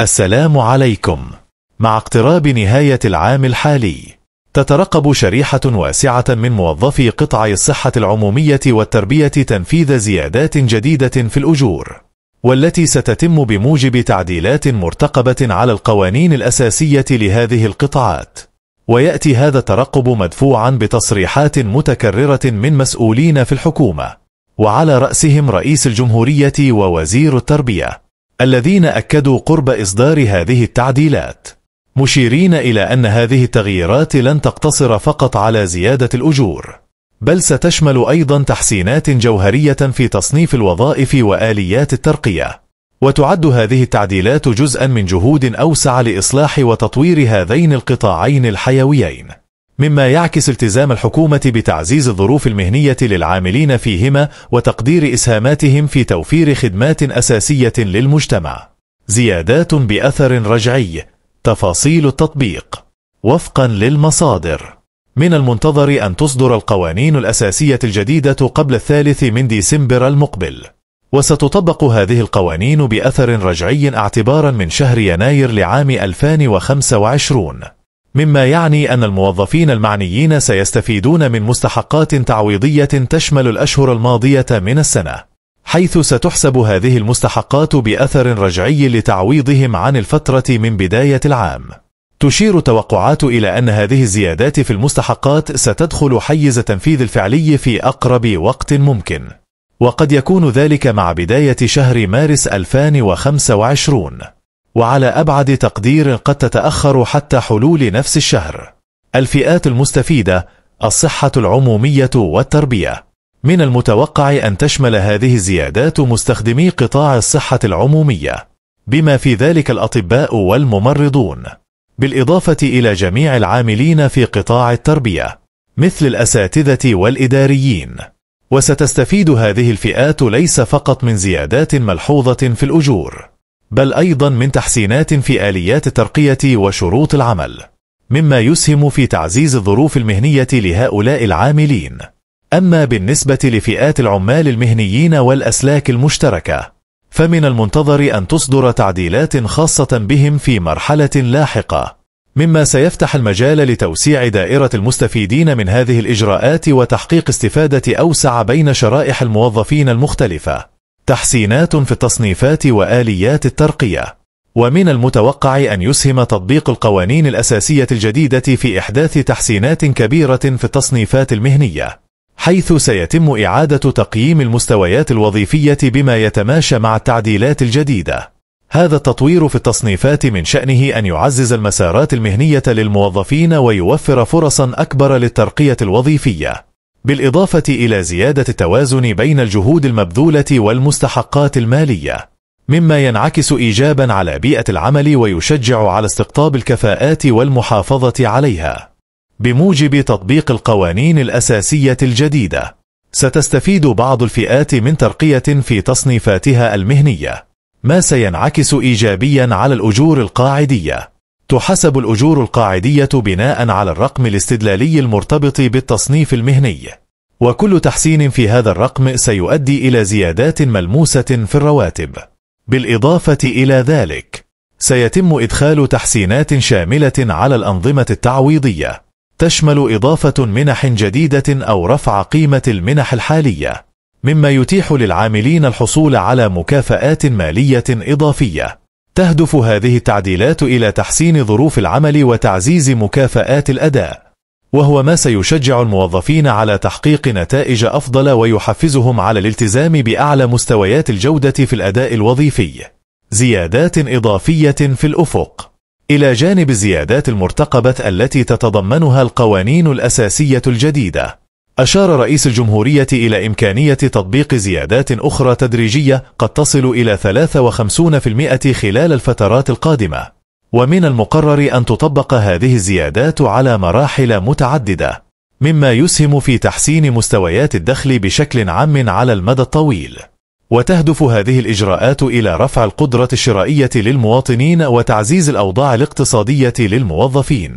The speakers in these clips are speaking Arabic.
السلام عليكم مع اقتراب نهاية العام الحالي تترقب شريحة واسعة من موظفي قطاع الصحة العمومية والتربية تنفيذ زيادات جديدة في الأجور والتي ستتم بموجب تعديلات مرتقبة على القوانين الأساسية لهذه القطاعات ويأتي هذا الترقب مدفوعا بتصريحات متكررة من مسؤولين في الحكومة وعلى رأسهم رئيس الجمهورية ووزير التربية الذين أكدوا قرب إصدار هذه التعديلات مشيرين إلى أن هذه التغييرات لن تقتصر فقط على زيادة الأجور بل ستشمل أيضا تحسينات جوهرية في تصنيف الوظائف وآليات الترقية وتعد هذه التعديلات جزءا من جهود أوسع لإصلاح وتطوير هذين القطاعين الحيويين مما يعكس التزام الحكومة بتعزيز الظروف المهنية للعاملين فيهما وتقدير إسهاماتهم في توفير خدمات أساسية للمجتمع. زيادات بأثر رجعي تفاصيل التطبيق وفقا للمصادر من المنتظر أن تصدر القوانين الأساسية الجديدة قبل الثالث من ديسمبر المقبل وستطبق هذه القوانين بأثر رجعي اعتبارا من شهر يناير لعام 2025 مما يعني أن الموظفين المعنيين سيستفيدون من مستحقات تعويضية تشمل الأشهر الماضية من السنة حيث ستحسب هذه المستحقات بأثر رجعي لتعويضهم عن الفترة من بداية العام تشير التوقعات إلى أن هذه الزيادات في المستحقات ستدخل حيز التنفيذ الفعلي في أقرب وقت ممكن وقد يكون ذلك مع بداية شهر مارس 2025 وعلى أبعد تقدير قد تتأخر حتى حلول نفس الشهر الفئات المستفيدة الصحة العمومية والتربية من المتوقع أن تشمل هذه الزيادات مستخدمي قطاع الصحة العمومية بما في ذلك الأطباء والممرضون بالإضافة إلى جميع العاملين في قطاع التربية مثل الأساتذة والإداريين وستستفيد هذه الفئات ليس فقط من زيادات ملحوظة في الأجور بل أيضا من تحسينات في آليات الترقية وشروط العمل مما يسهم في تعزيز الظروف المهنية لهؤلاء العاملين أما بالنسبة لفئات العمال المهنيين والأسلاك المشتركة فمن المنتظر أن تصدر تعديلات خاصة بهم في مرحلة لاحقة مما سيفتح المجال لتوسيع دائرة المستفيدين من هذه الإجراءات وتحقيق استفادة أوسع بين شرائح الموظفين المختلفة تحسينات في التصنيفات وآليات الترقية ومن المتوقع أن يسهم تطبيق القوانين الأساسية الجديدة في إحداث تحسينات كبيرة في التصنيفات المهنية حيث سيتم إعادة تقييم المستويات الوظيفية بما يتماشى مع التعديلات الجديدة هذا التطوير في التصنيفات من شأنه أن يعزز المسارات المهنية للموظفين ويوفر فرصا أكبر للترقية الوظيفية بالإضافة إلى زيادة التوازن بين الجهود المبذولة والمستحقات المالية مما ينعكس إيجابا على بيئة العمل ويشجع على استقطاب الكفاءات والمحافظة عليها بموجب تطبيق القوانين الأساسية الجديدة ستستفيد بعض الفئات من ترقية في تصنيفاتها المهنية ما سينعكس إيجابيا على الأجور القاعدية تحسب الأجور القاعدية بناء على الرقم الاستدلالي المرتبط بالتصنيف المهني وكل تحسين في هذا الرقم سيؤدي إلى زيادات ملموسة في الرواتب بالإضافة إلى ذلك سيتم إدخال تحسينات شاملة على الأنظمة التعويضية تشمل إضافة منح جديدة أو رفع قيمة المنح الحالية مما يتيح للعاملين الحصول على مكافآت مالية إضافية تهدف هذه التعديلات إلى تحسين ظروف العمل وتعزيز مكافآت الأداء وهو ما سيشجع الموظفين على تحقيق نتائج أفضل ويحفزهم على الالتزام بأعلى مستويات الجودة في الأداء الوظيفي زيادات إضافية في الأفق إلى جانب الزيادات المرتقبة التي تتضمنها القوانين الأساسية الجديدة أشار رئيس الجمهورية إلى إمكانية تطبيق زيادات أخرى تدريجية قد تصل إلى 53% خلال الفترات القادمة ومن المقرر أن تطبق هذه الزيادات على مراحل متعددة مما يسهم في تحسين مستويات الدخل بشكل عام على المدى الطويل وتهدف هذه الإجراءات إلى رفع القدرة الشرائية للمواطنين وتعزيز الأوضاع الاقتصادية للموظفين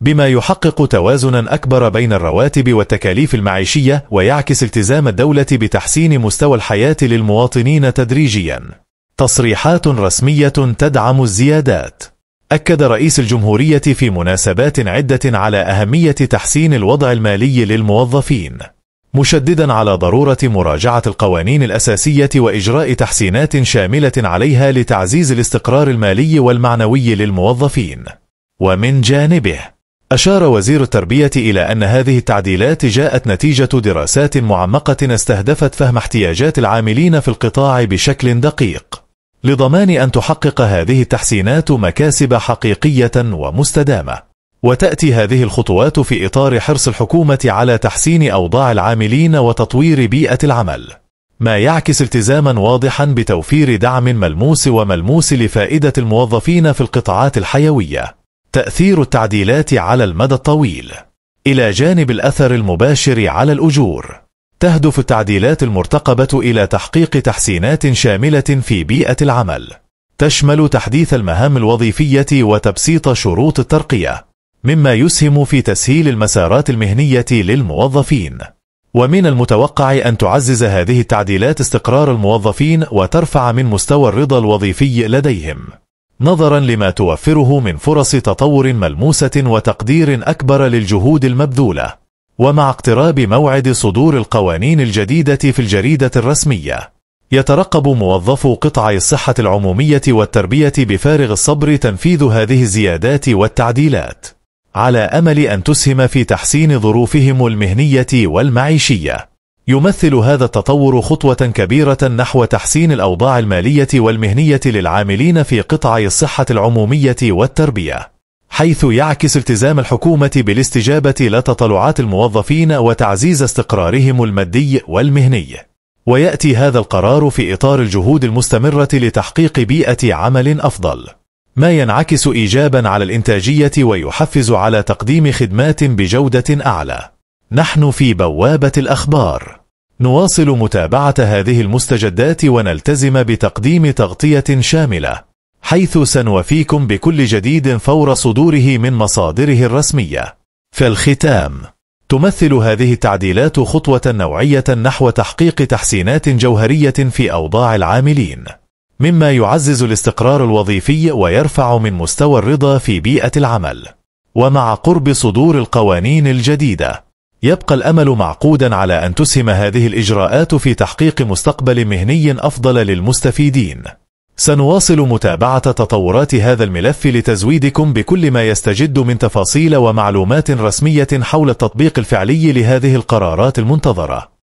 بما يحقق توازنا أكبر بين الرواتب والتكاليف المعيشية ويعكس التزام الدولة بتحسين مستوى الحياة للمواطنين تدريجيا تصريحات رسمية تدعم الزيادات أكد رئيس الجمهورية في مناسبات عدة على أهمية تحسين الوضع المالي للموظفين مشددا على ضرورة مراجعة القوانين الأساسية وإجراء تحسينات شاملة عليها لتعزيز الاستقرار المالي والمعنوي للموظفين ومن جانبه أشار وزير التربية إلى أن هذه التعديلات جاءت نتيجة دراسات معمقة استهدفت فهم احتياجات العاملين في القطاع بشكل دقيق لضمان أن تحقق هذه التحسينات مكاسب حقيقية ومستدامة وتأتي هذه الخطوات في إطار حرص الحكومة على تحسين أوضاع العاملين وتطوير بيئة العمل ما يعكس التزاما واضحا بتوفير دعم ملموس وملموس لفائدة الموظفين في القطاعات الحيوية تأثير التعديلات على المدى الطويل إلى جانب الأثر المباشر على الأجور تهدف التعديلات المرتقبة إلى تحقيق تحسينات شاملة في بيئة العمل تشمل تحديث المهام الوظيفية وتبسيط شروط الترقية مما يسهم في تسهيل المسارات المهنية للموظفين ومن المتوقع أن تعزز هذه التعديلات استقرار الموظفين وترفع من مستوى الرضا الوظيفي لديهم نظرا لما توفره من فرص تطور ملموسة وتقدير أكبر للجهود المبذولة ومع اقتراب موعد صدور القوانين الجديدة في الجريدة الرسمية يترقب موظفو قطع الصحة العمومية والتربية بفارغ الصبر تنفيذ هذه الزيادات والتعديلات على أمل أن تسهم في تحسين ظروفهم المهنية والمعيشية يمثل هذا التطور خطوة كبيرة نحو تحسين الأوضاع المالية والمهنية للعاملين في قطاع الصحة العمومية والتربية حيث يعكس التزام الحكومة بالاستجابة لتطلعات الموظفين وتعزيز استقرارهم المادي والمهني ويأتي هذا القرار في إطار الجهود المستمرة لتحقيق بيئة عمل أفضل ما ينعكس إيجابا على الإنتاجية ويحفز على تقديم خدمات بجودة أعلى نحن في بوابة الأخبار نواصل متابعة هذه المستجدات ونلتزم بتقديم تغطية شاملة حيث سنوفيكم بكل جديد فور صدوره من مصادره الرسمية في الختام تمثل هذه التعديلات خطوة نوعية نحو تحقيق تحسينات جوهرية في أوضاع العاملين مما يعزز الاستقرار الوظيفي ويرفع من مستوى الرضا في بيئة العمل ومع قرب صدور القوانين الجديده يبقى الأمل معقودا على أن تسهم هذه الإجراءات في تحقيق مستقبل مهني أفضل للمستفيدين سنواصل متابعة تطورات هذا الملف لتزويدكم بكل ما يستجد من تفاصيل ومعلومات رسمية حول التطبيق الفعلي لهذه القرارات المنتظرة